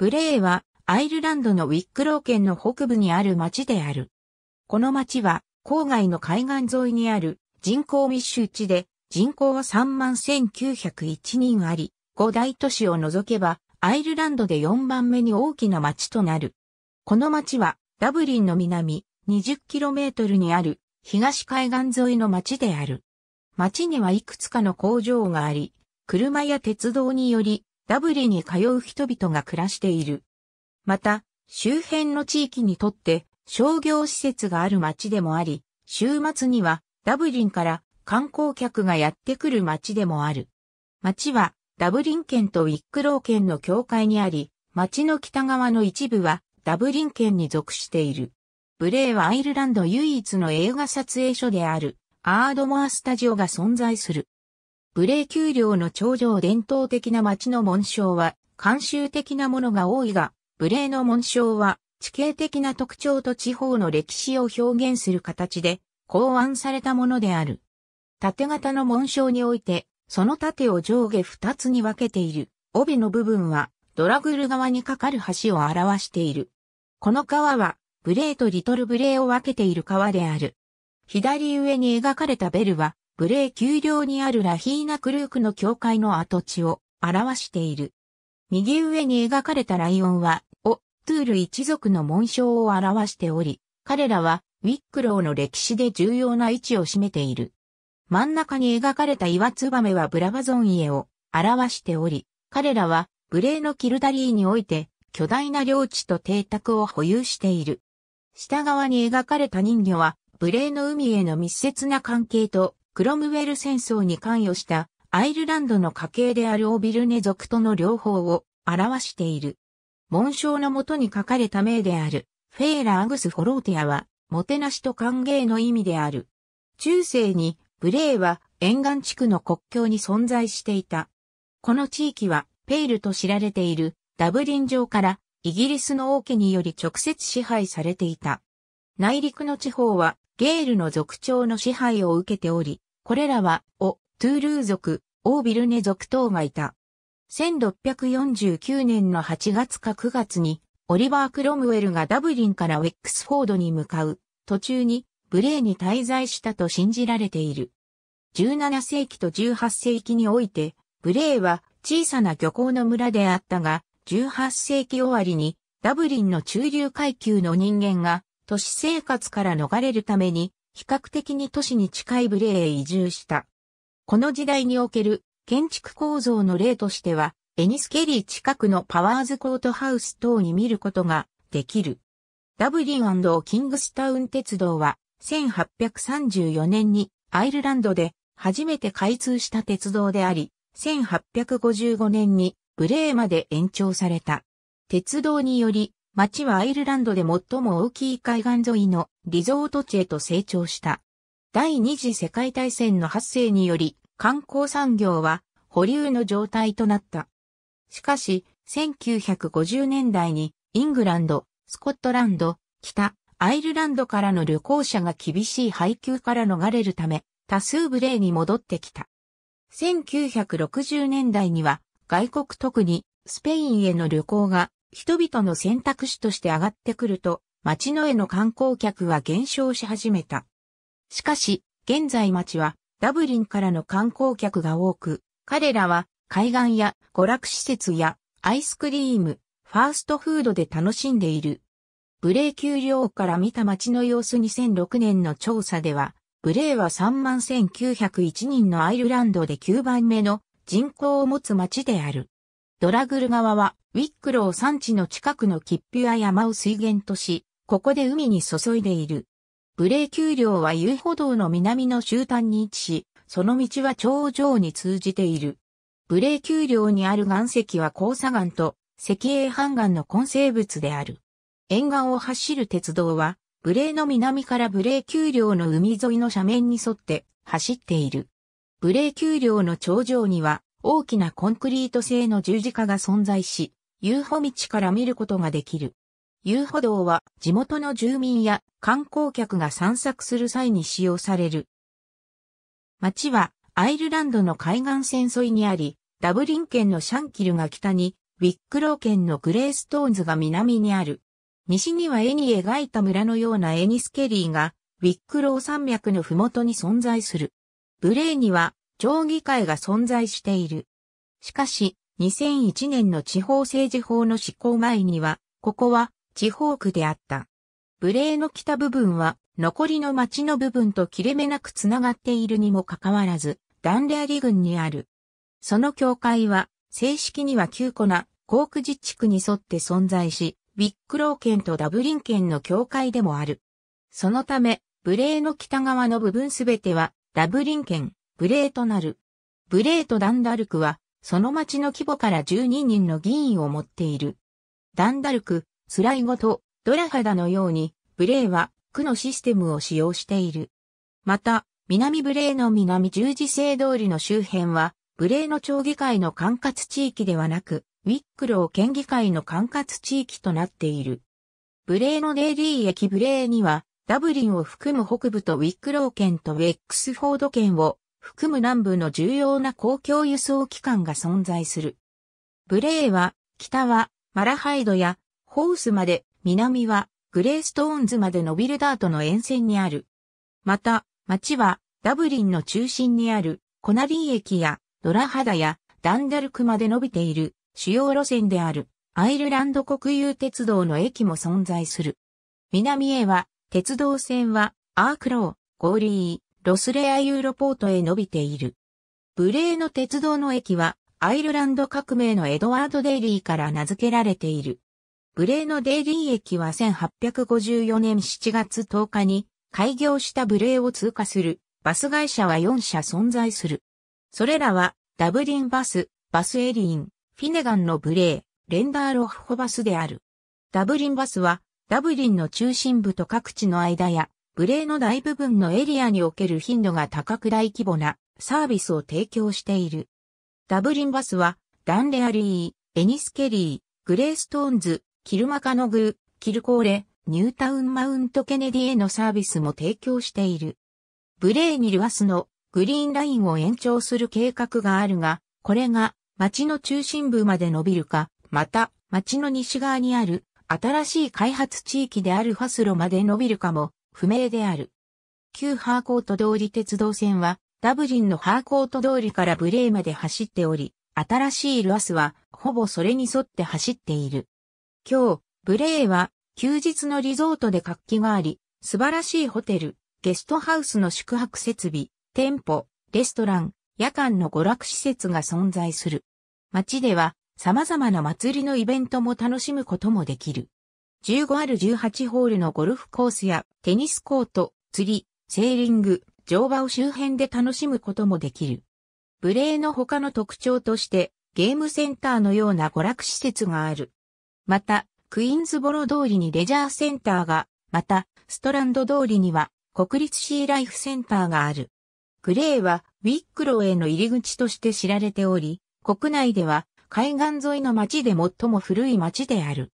ブレーはアイルランドのウィックロー県の北部にある町である。この町は郊外の海岸沿いにある人口密集地で人口は3万1901人あり、五大都市を除けばアイルランドで4番目に大きな町となる。この町はダブリンの南 20km にある東海岸沿いの町である。町にはいくつかの工場があり、車や鉄道によりダブリに通う人々が暮らしている。また、周辺の地域にとって商業施設がある街でもあり、週末にはダブリンから観光客がやってくる街でもある。街はダブリン県とウィックロー県の境界にあり、街の北側の一部はダブリン県に属している。ブレーはアイルランド唯一の映画撮影所であるアードモアスタジオが存在する。ブレー丘陵の頂上伝統的な町の紋章は、慣習的なものが多いが、ブレーの紋章は、地形的な特徴と地方の歴史を表現する形で、考案されたものである。縦型の紋章において、その縦を上下二つに分けている、帯の部分は、ドラグル側にかかる橋を表している。この川は、ブレーとリトルブレーを分けている川である。左上に描かれたベルは、ブレー丘陵にあるラヒーナクルークの教会の跡地を表している。右上に描かれたライオンは、オ・トゥール一族の紋章を表しており、彼らはウィックローの歴史で重要な位置を占めている。真ん中に描かれた岩ツバメはブラバゾン家を表しており、彼らはブレーのキルダリーにおいて巨大な領地と邸宅を保有している。下側に描かれた人魚は、ブレーの海への密接な関係とクロムウェル戦争に関与したアイルランドの家系であるオビルネ族との両方を表している。紋章のもとに書かれた名である、フェーラ・アグス・フォローティアは、もてなしと歓迎の意味である。中世に、ブレーは沿岸地区の国境に存在していた。この地域は、ペールと知られているダブリン城からイギリスの王家により直接支配されていた。内陸の地方はゲールの族長の支配を受けており、これらは、オ、トゥールー族、オービルネ族等がいた。1649年の8月か9月に、オリバー・クロムウェルがダブリンからウェックスフォードに向かう、途中に、ブレーに滞在したと信じられている。17世紀と18世紀において、ブレーは小さな漁港の村であったが、18世紀終わりにダブリンの中流階級の人間が都市生活から逃れるために比較的に都市に近いブレーへ移住した。この時代における建築構造の例としては、エニスケリー近くのパワーズコートハウス等に見ることができる。ダブリンキングスタウン鉄道は1834年にアイルランドで初めて開通した鉄道であり、1855年にブレーまで延長された。鉄道により町はアイルランドで最も大きい海岸沿いのリゾート地へと成長した。第二次世界大戦の発生により、観光産業は保留の状態となった。しかし、1950年代にイングランド、スコットランド、北、アイルランドからの旅行者が厳しい配給から逃れるため、多数ブレーに戻ってきた。1960年代には、外国特にスペインへの旅行が人々の選択肢として上がってくると、町のへの観光客は減少し始めた。しかし、現在町はダブリンからの観光客が多く、彼らは海岸や娯楽施設やアイスクリーム、ファーストフードで楽しんでいる。ブレー丘陵から見た町の様子2006年の調査では、ブレーは31901人のアイルランドで9番目の人口を持つ町である。ドラグル川は、ウィックロー山地の近くのキッピュア山を水源とし、ここで海に注いでいる。ブレー丘陵は遊歩道の南の終端に位置し、その道は頂上に通じている。ブレー丘陵にある岩石は黄砂岩と石英半岩の混成物である。沿岸を走る鉄道は、ブレーの南からブレー丘陵の海沿いの斜面に沿って走っている。ブレー丘陵の頂上には大きなコンクリート製の十字架が存在し、遊歩道から見ることができる。遊歩道は地元の住民や観光客が散策する際に使用される。町はアイルランドの海岸線沿いにあり、ダブリン県のシャンキルが北に、ウィックロー県のグレーストーンズが南にある。西には絵に描いた村のようなエニスケリーが、ウィックロー山脈の麓に存在する。ブレーには町議会が存在している。しかし、2001年の地方政治法の施行前には、ここは地方区であった。無礼の北部分は残りの町の部分と切れ目なくつながっているにもかかわらず、ダンレアリ郡にある。その境界は、正式には9個な、コーク自治区に沿って存在し、ビックロー県とダブリン県の境界でもある。そのため、無礼の北側の部分すべては、ダブリン県、ブレ礼となる。レーとダンダルクは、その町の規模から12人の議員を持っている。ダンダルク、スライゴとドラハダのように、ブレーは区のシステムを使用している。また、南ブレーの南十字星通りの周辺は、ブレーの町議会の管轄地域ではなく、ウィックロー県議会の管轄地域となっている。ブレーのデイリー駅ブレーには、ダブリンを含む北部とウィックロー県とウェックスフォード県を含む南部の重要な公共輸送機関が存在する。ブレーは、北は、マラハイドや、ホースまで、南は、グレーストーンズまで伸ビルダートの沿線にある。また、町は、ダブリンの中心にある、コナリー駅や、ドラハダや、ダンダルクまで伸びている、主要路線である、アイルランド国有鉄道の駅も存在する。南へは、鉄道線は、アークロー、ゴーリー、ロスレアユーロポートへ伸びている。ブレーの鉄道の駅は、アイルランド革命のエドワード・デイリーから名付けられている。ブレーのデイリー駅は1854年7月10日に開業したブレーを通過するバス会社は4社存在する。それらはダブリンバス、バスエリン、フィネガンのブレー、レンダーロフホバスである。ダブリンバスはダブリンの中心部と各地の間や無礼の大部分のエリアにおける頻度が高く大規模なサービスを提供している。ダブリンバスは、ダンレアリー、エニスケリー、グレーストーンズ、キルマカノグー、キルコーレ、ニュータウンマウントケネディへのサービスも提供している。ブレーニルワスのグリーンラインを延長する計画があるが、これが街の中心部まで伸びるか、また街の西側にある新しい開発地域であるファスロまで伸びるかも不明である。旧ハーコート通り鉄道線は、ダブリンのハーコート通りからブレーまで走っており、新しいルアスは、ほぼそれに沿って走っている。今日、ブレーは、休日のリゾートで活気があり、素晴らしいホテル、ゲストハウスの宿泊設備、店舗、レストラン、夜間の娯楽施設が存在する。街では、様々な祭りのイベントも楽しむこともできる。15ある18ホールのゴルフコースやテニスコート、釣り、セーリング、乗馬を周辺で楽しむこともできる。ブレーの他の特徴としてゲームセンターのような娯楽施設がある。また、クイーンズボロ通りにレジャーセンターが、また、ストランド通りには国立シーライフセンターがある。グレーはウィックローへの入り口として知られており、国内では海岸沿いの町で最も古い町である。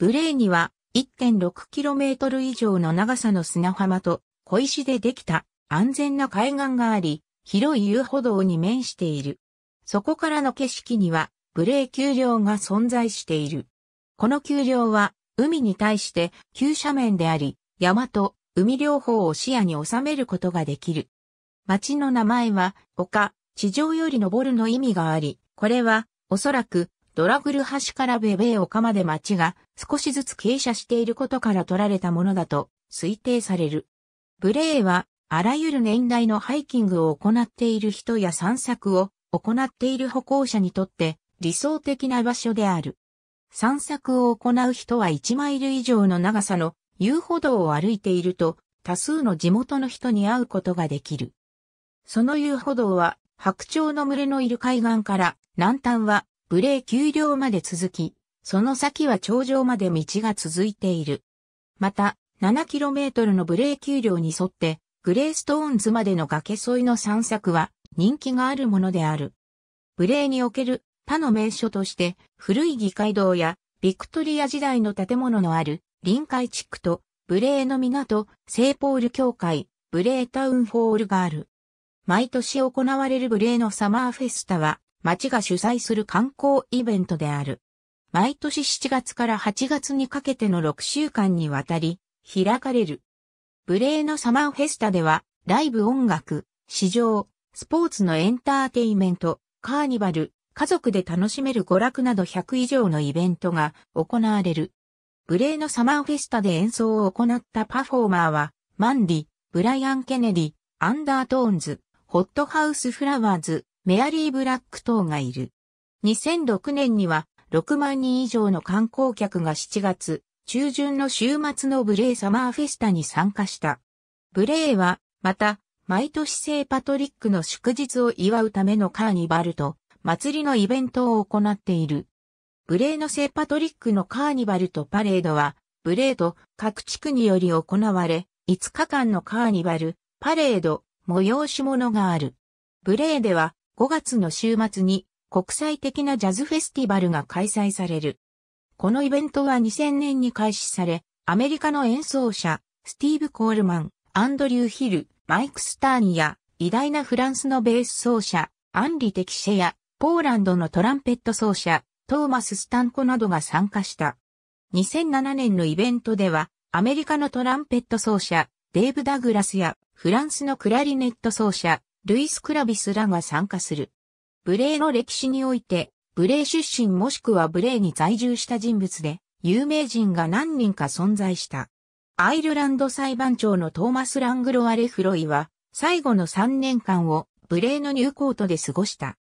ブレーには 1.6km 以上の長さの砂浜と小石でできた安全な海岸があり、広い遊歩道に面している。そこからの景色にはブレー丘陵が存在している。この丘陵は海に対して急斜面であり、山と海両方を視野に収めることができる。町の名前は丘、地上より登るの意味があり、これはおそらくドラグル橋からベベー丘まで町が少しずつ傾斜していることから取られたものだと推定される。ブレーはあらゆる年代のハイキングを行っている人や散策を行っている歩行者にとって理想的な場所である。散策を行う人は1マイル以上の長さの遊歩道を歩いていると多数の地元の人に会うことができる。その遊歩道は白鳥の群れのいる海岸から南端はブレー丘陵まで続き、その先は頂上まで道が続いている。また、7km のブレー丘陵に沿って、グレーストーンズまでの崖沿いの散策は人気があるものである。無礼における他の名所として、古い議会堂やビクトリア時代の建物のある臨海地区と、レーの港、セーポール協会、ブレータウンホールがある。毎年行われるレーのサマーフェスタは、町が主催する観光イベントである。毎年7月から8月にかけての6週間にわたり、開かれる。ブレーのサマーフェスタでは、ライブ音楽、市場、スポーツのエンターテイメント、カーニバル、家族で楽しめる娯楽など100以上のイベントが行われる。ブレーのサマーフェスタで演奏を行ったパフォーマーは、マンディ、ブライアン・ケネディ、アンダートーンズ、ホットハウス・フラワーズ、メアリー・ブラック等がいる。2006年には6万人以上の観光客が7月中旬の週末のブレイサマーフェスタに参加した。ブレイは、また、毎年聖パトリックの祝日を祝うためのカーニバルと、祭りのイベントを行っている。ブレイの聖パトリックのカーニバルとパレードは、ブレイと各地区により行われ、5日間のカーニバル、パレード、催し物がある。ブレイでは、5月の週末に国際的なジャズフェスティバルが開催される。このイベントは2000年に開始され、アメリカの演奏者、スティーブ・コールマン、アンドリュー・ヒル、マイク・スターニや、偉大なフランスのベース奏者、アンリ・テキシェや、ポーランドのトランペット奏者、トーマス・スタンコなどが参加した。2007年のイベントでは、アメリカのトランペット奏者、デーブ・ダグラスや、フランスのクラリネット奏者、ルイス・クラビスらが参加する。ブレーの歴史において、ブレー出身もしくはブレーに在住した人物で、有名人が何人か存在した。アイルランド裁判長のトーマス・ラングロアレ・フロイは、最後の3年間をブレーのニューコートで過ごした。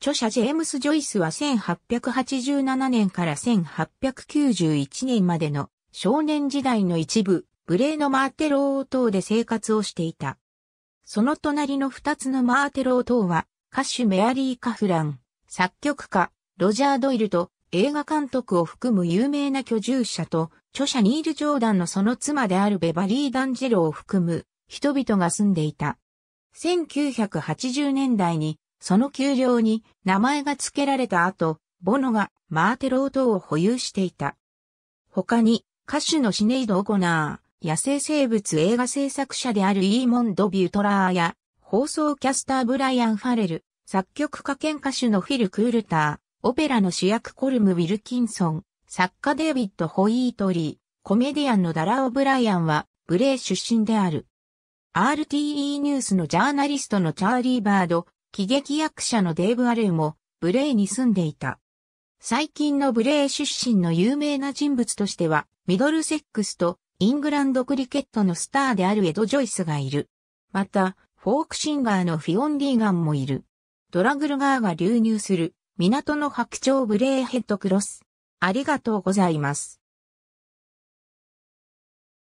著者ジェームス・ジョイスは1887年から1891年までの少年時代の一部、ブレーのマーテロー島で生活をしていた。その隣の二つのマーテロー等は、歌手メアリー・カフラン、作曲家、ロジャー・ドイルと映画監督を含む有名な居住者と、著者ニール・ジョーダンのその妻であるベバリー・ダンジェロを含む人々が住んでいた。1980年代に、その丘陵に名前が付けられた後、ボノがマーテロー等を保有していた。他に、歌手のシネイド・オコナー、野生生物映画制作者であるイーモンド・ビュートラーや、放送キャスターブライアン・ファレル、作曲家兼歌手のフィル・クールター、オペラの主役コルム・ウィルキンソン、作家デイビッド・ホイートリー、コメディアンのダラオ・ブライアンは、ブレイ出身である。RTE ニュースのジャーナリストのチャーリー・バード、喜劇役者のデイブ・アレーも、ブレイに住んでいた。最近のブレイ出身の有名な人物としては、ミドルセックスとイングランドクリケットのスターであるエド・ジョイスがいる。また、フォークシンガーのフィオン・ディーガンもいる。ドラグルガーが流入する、港の白鳥ブレーヘッドクロス。ありがとうございます。